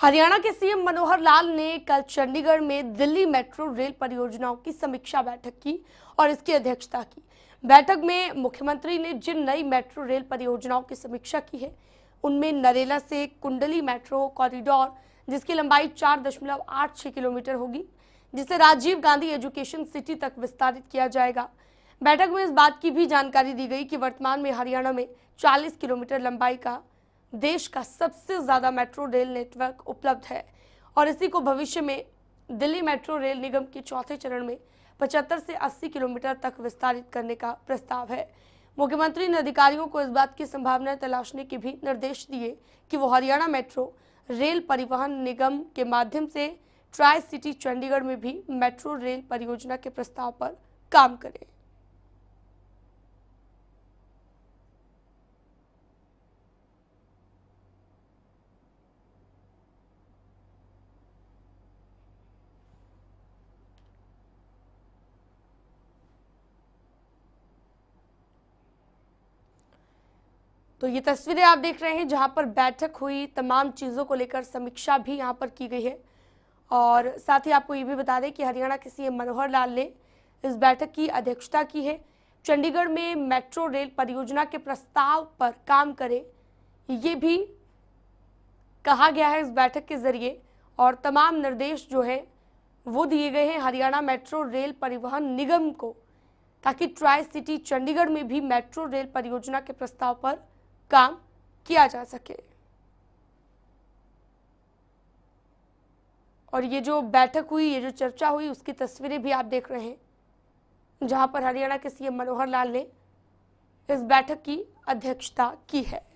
हरियाणा के सीएम मनोहर लाल ने कल चंडीगढ़ में दिल्ली मेट्रो रेल परियोजनाओं की समीक्षा बैठक की और इसकी अध्यक्षता की बैठक में मुख्यमंत्री ने जिन नई मेट्रो रेल परियोजनाओं की समीक्षा की है उनमें नरेला से कुंडली मेट्रो कॉरिडोर जिसकी लंबाई चार दशमलव आठ छः किलोमीटर होगी जिसे राजीव गांधी एजुकेशन सिटी तक विस्तारित किया जाएगा बैठक में इस बात की भी जानकारी दी गई कि वर्तमान में हरियाणा में चालीस किलोमीटर लंबाई का देश का सबसे ज़्यादा मेट्रो रेल नेटवर्क उपलब्ध है और इसी को भविष्य में दिल्ली मेट्रो रेल निगम के चौथे चरण में 75 से 80 किलोमीटर तक विस्तारित करने का प्रस्ताव है मुख्यमंत्री ने अधिकारियों को इस बात की संभावनाएं तलाशने के भी निर्देश दिए कि वो हरियाणा मेट्रो रेल परिवहन निगम के माध्यम से ट्राई सिटी चंडीगढ़ में भी मेट्रो रेल परियोजना के प्रस्ताव पर काम करें तो ये तस्वीरें आप देख रहे हैं जहाँ पर बैठक हुई तमाम चीज़ों को लेकर समीक्षा भी यहाँ पर की गई है और साथ ही आपको ये भी बता दें कि हरियाणा के सीएम मनोहर लाल ने इस बैठक की अध्यक्षता की है चंडीगढ़ में मेट्रो रेल परियोजना के प्रस्ताव पर काम करें ये भी कहा गया है इस बैठक के जरिए और तमाम निर्देश जो है वो दिए गए हैं हरियाणा मेट्रो रेल परिवहन निगम को ताकि ट्राई सिटी चंडीगढ़ में भी मेट्रो रेल परियोजना के प्रस्ताव पर काम किया जा सके और ये जो बैठक हुई ये जो चर्चा हुई उसकी तस्वीरें भी आप देख रहे हैं जहां पर हरियाणा के सीएम मनोहर लाल ने इस बैठक की अध्यक्षता की है